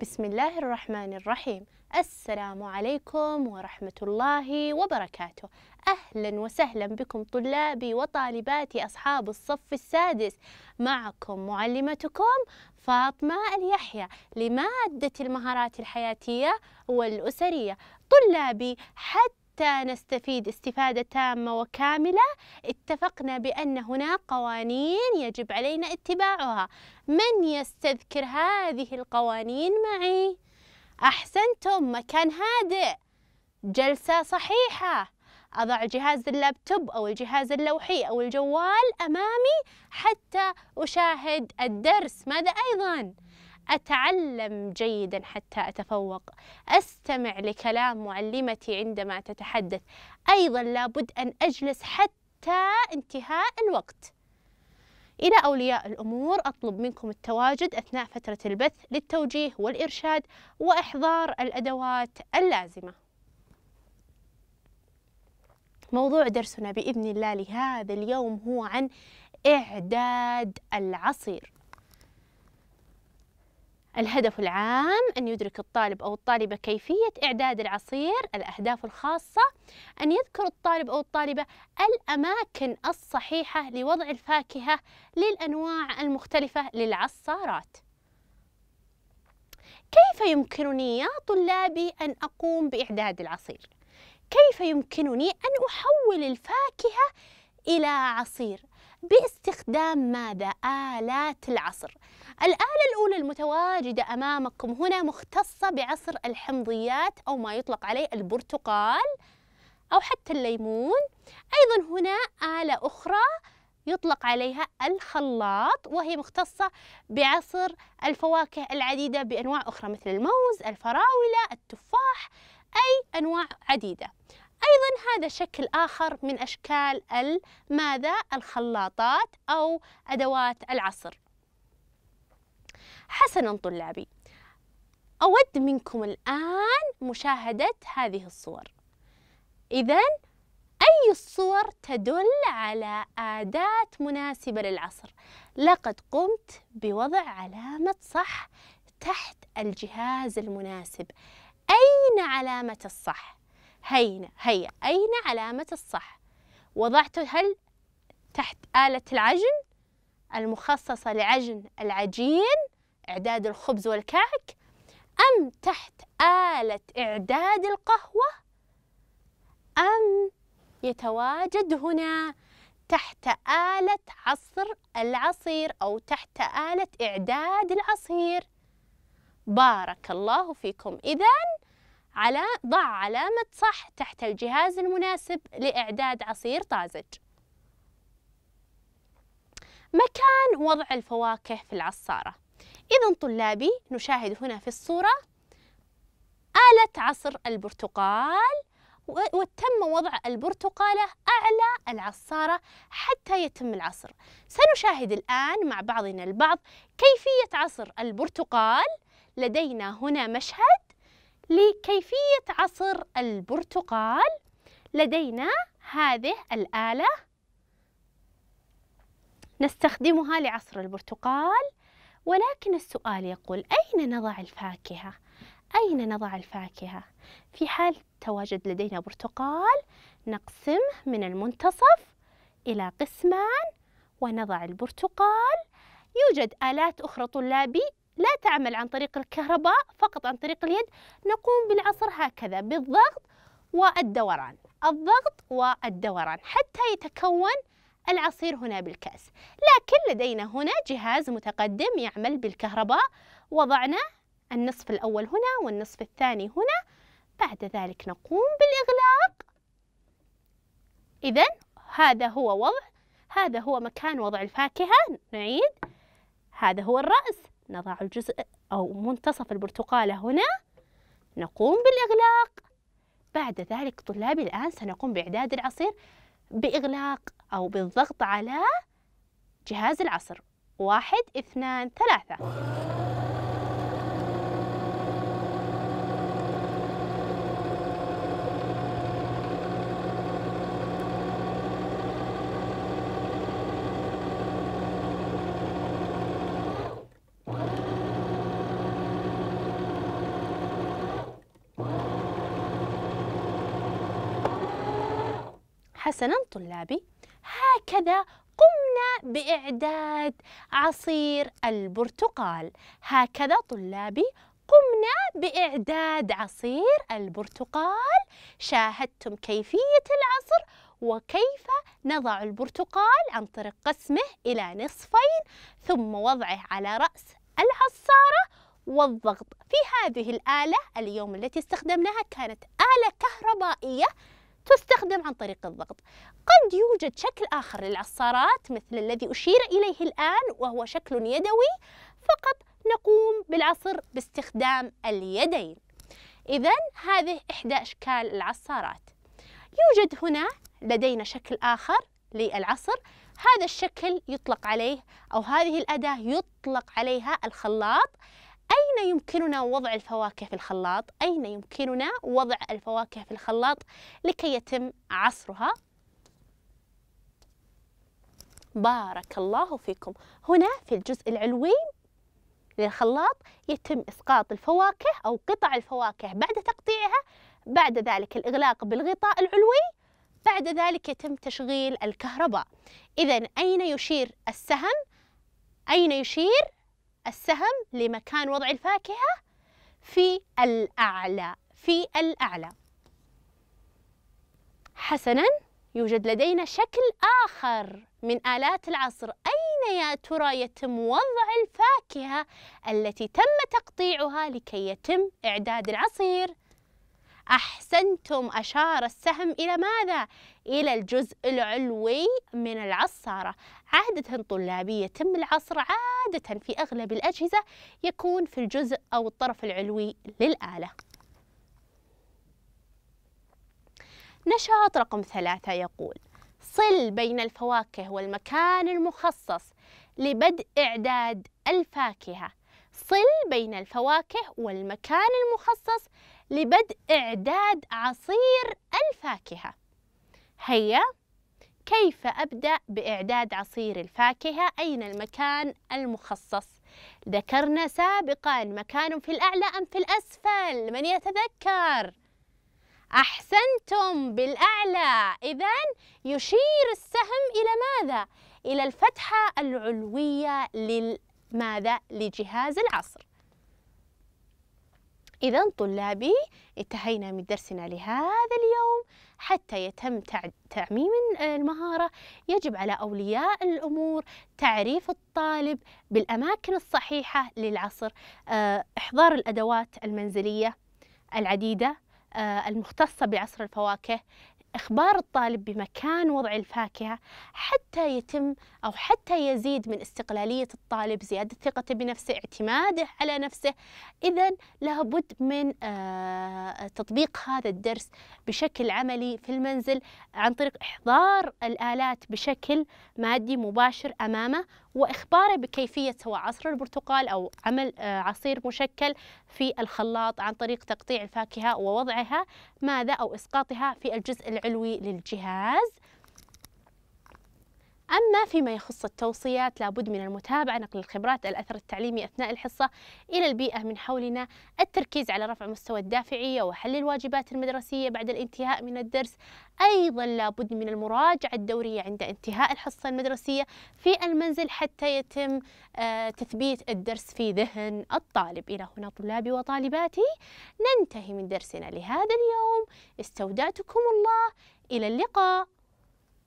بسم الله الرحمن الرحيم السلام عليكم ورحمة الله وبركاته أهلا وسهلا بكم طلابي وطالباتي أصحاب الصف السادس معكم معلمتكم فاطمة اليحيى لمادة المهارات الحياتية والأسرية طلابي حتى حتى نستفيد استفادة تامة وكاملة اتفقنا بأن هناك قوانين يجب علينا اتباعها من يستذكر هذه القوانين معي؟ أحسنتم مكان هادئ جلسة صحيحة أضع جهاز اللابتوب أو الجهاز اللوحي أو الجوال أمامي حتى أشاهد الدرس ماذا أيضاً؟ أتعلم جيدا حتى أتفوق أستمع لكلام معلمتي عندما تتحدث أيضا لابد أن أجلس حتى انتهاء الوقت إلى أولياء الأمور أطلب منكم التواجد أثناء فترة البث للتوجيه والإرشاد وإحضار الأدوات اللازمة موضوع درسنا بإذن الله لهذا اليوم هو عن إعداد العصير الهدف العام أن يدرك الطالب أو الطالبة كيفية إعداد العصير الأهداف الخاصة أن يذكر الطالب أو الطالبة الأماكن الصحيحة لوضع الفاكهة للأنواع المختلفة للعصارات كيف يمكنني يا طلابي أن أقوم بإعداد العصير؟ كيف يمكنني أن أحول الفاكهة إلى عصير باستخدام ماذا؟ آلات العصر الآلة الأولى المتواجدة أمامكم هنا مختصة بعصر الحمضيات أو ما يطلق عليه البرتقال أو حتى الليمون أيضا هنا آلة أخرى يطلق عليها الخلاط وهي مختصة بعصر الفواكه العديدة بأنواع أخرى مثل الموز، الفراولة، التفاح أي أنواع عديدة أيضا هذا شكل آخر من أشكال ماذا الخلاطات أو أدوات العصر حسنا طلابي أود منكم الآن مشاهدة هذه الصور إذا أي الصور تدل على أداة مناسبة للعصر لقد قمت بوضع علامة صح تحت الجهاز المناسب أين علامة الصح؟ هينا هيا أين علامة الصح وضعت هل تحت آلة العجن المخصصة لعجن العجين إعداد الخبز والكعك أم تحت آلة إعداد القهوة أم يتواجد هنا تحت آلة عصر العصير أو تحت آلة إعداد العصير بارك الله فيكم إذن على ضع علامة صح تحت الجهاز المناسب لإعداد عصير طازج مكان وضع الفواكه في العصارة إذا طلابي نشاهد هنا في الصورة آلة عصر البرتقال وتم وضع البرتقالة أعلى العصارة حتى يتم العصر سنشاهد الآن مع بعضنا البعض كيفية عصر البرتقال لدينا هنا مشهد لكيفية عصر البرتقال لدينا هذه الآلة نستخدمها لعصر البرتقال ولكن السؤال يقول أين نضع الفاكهة؟ أين نضع الفاكهة؟ في حال تواجد لدينا برتقال نقسمه من المنتصف إلى قسمان ونضع البرتقال يوجد آلات أخرى طلابي لا تعمل عن طريق الكهرباء فقط عن طريق اليد نقوم بالعصر هكذا بالضغط والدوران الضغط والدوران حتى يتكون العصير هنا بالكأس لكن لدينا هنا جهاز متقدم يعمل بالكهرباء وضعنا النصف الأول هنا والنصف الثاني هنا بعد ذلك نقوم بالإغلاق إذا هذا هو وضع هذا هو مكان وضع الفاكهة نعيد هذا هو الرأس نضع الجزء أو منتصف البرتقالة هنا نقوم بالإغلاق بعد ذلك طلابي الآن سنقوم بإعداد العصير بإغلاق أو بالضغط على جهاز العصر واحد اثنان ثلاثة حسنا طلابي هكذا قمنا بإعداد عصير البرتقال هكذا طلابي قمنا بإعداد عصير البرتقال شاهدتم كيفية العصر وكيف نضع البرتقال عن طريق قسمه إلى نصفين ثم وضعه على رأس العصارة والضغط في هذه الآلة اليوم التي استخدمناها كانت آلة كهربائية تستخدم عن طريق الضغط قد يوجد شكل آخر للعصارات مثل الذي أشير إليه الآن وهو شكل يدوي فقط نقوم بالعصر باستخدام اليدين إذا هذه إحدى أشكال العصارات يوجد هنا لدينا شكل آخر للعصر هذا الشكل يطلق عليه أو هذه الأداة يطلق عليها الخلاط أين يمكننا وضع الفواكه في الخلاط؟ أين يمكننا وضع الفواكه في الخلاط لكي يتم عصرها؟ بارك الله فيكم هنا في الجزء العلوي للخلاط يتم إسقاط الفواكه أو قطع الفواكه بعد تقطيعها بعد ذلك الإغلاق بالغطاء العلوي بعد ذلك يتم تشغيل الكهرباء إذا أين يشير السهم؟ أين يشير السهم لمكان وضع الفاكهة في الأعلى في الأعلى حسناً يوجد لدينا شكل آخر من آلات العصر أين يا ترى يتم وضع الفاكهة التي تم تقطيعها لكي يتم إعداد العصير؟ أحسنتم أشار السهم إلى ماذا؟ إلى الجزء العلوي من العصارة عادة طلابي يتم العصر عادة في أغلب الأجهزة يكون في الجزء أو الطرف العلوي للآلة نشاط رقم ثلاثة يقول صل بين الفواكه والمكان المخصص لبدء إعداد الفاكهة صل بين الفواكه والمكان المخصص لبدء إعداد عصير الفاكهة هيا كيف أبدأ بإعداد عصير الفاكهة؟ أين المكان المخصص؟ ذكرنا سابقا مكان في الأعلى أم في الأسفل؟ من يتذكر؟ أحسنتم بالأعلى إذا يشير السهم إلى ماذا؟ إلى الفتحة العلوية لماذا؟ لجهاز العصر إذا طلابي انتهينا من درسنا لهذا اليوم حتى يتم تعميم المهارة يجب على أولياء الأمور تعريف الطالب بالأماكن الصحيحة للعصر آه، إحضار الأدوات المنزلية العديدة آه، المختصة بعصر الفواكه إخبار الطالب بمكان وضع الفاكهة حتى يتم أو حتى يزيد من استقلالية الطالب زيادة ثقته بنفسه اعتماده على نفسه إذا لابد من آه، تطبيق هذا الدرس بشكل عملي في المنزل عن طريق إحضار الآلات بشكل مادي مباشر أمامه وإخباره بكيفية سواء عصر البرتقال أو عمل آه، عصير مشكل في الخلاط عن طريق تقطيع الفاكهة ووضعها ماذا أو إسقاطها في الجزء العلوي للجهاز أما فيما يخص التوصيات لابد من المتابعة نقل الخبرات الأثر التعليمي أثناء الحصة إلى البيئة من حولنا التركيز على رفع مستوى الدافعية وحل الواجبات المدرسية بعد الانتهاء من الدرس أيضا لابد من المراجعة الدورية عند انتهاء الحصة المدرسية في المنزل حتى يتم آه، تثبيت الدرس في ذهن الطالب إلى هنا طلابي وطالباتي ننتهي من درسنا لهذا اليوم استودعتكم الله إلى اللقاء